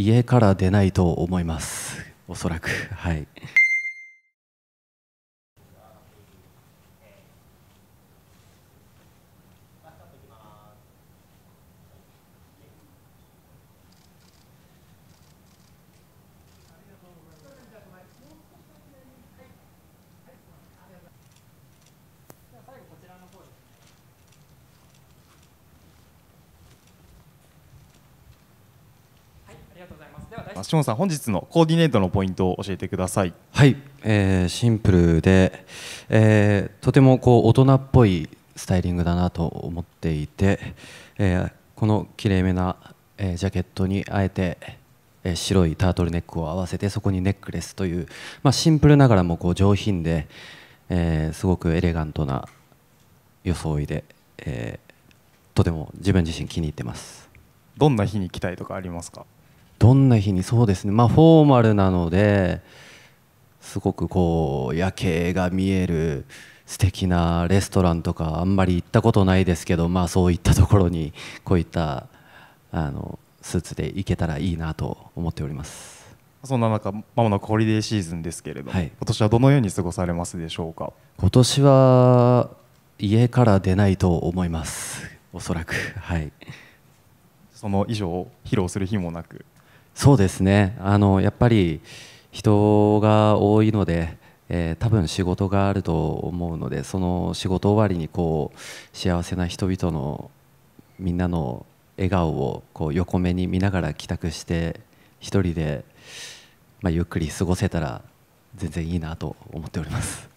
家から出ないと思いますおそらくはいりがとうございます。では下野さん本日のコーディネートのポイントを教えてください。はい、えー、シンプルで、えー、とてもこう大人っぽいスタイリングだなと思っていて、えー、このきれいめな、えー、ジャケットにあえて、え白いタートルネックを合わせてそこにネックレスという、まあ、シンプルながらもこう上品で、えー、すごくエレガントな装いで、えー、とても自分自身気に入ってますどんな日に着たいとかありますかどんな日にそうですねまあフォーマルなのですごくこう夜景が見える素敵なレストランとかあんまり行ったことないですけどまあそういったところにこういったあのスーツで行けたらいいなと思っておりますそんな中まもなくホリデーシーズンですけれども、はい、今年はどのように過ごされますでしょうか今年は家から出ないと思いますおそらくはいその以上披露する日もなくそうですねあのやっぱり人が多いので、えー、多分仕事があると思うのでその仕事終わりにこう幸せな人々のみんなの笑顔をこう横目に見ながら帰宅して1人で、まあ、ゆっくり過ごせたら全然いいなと思っております。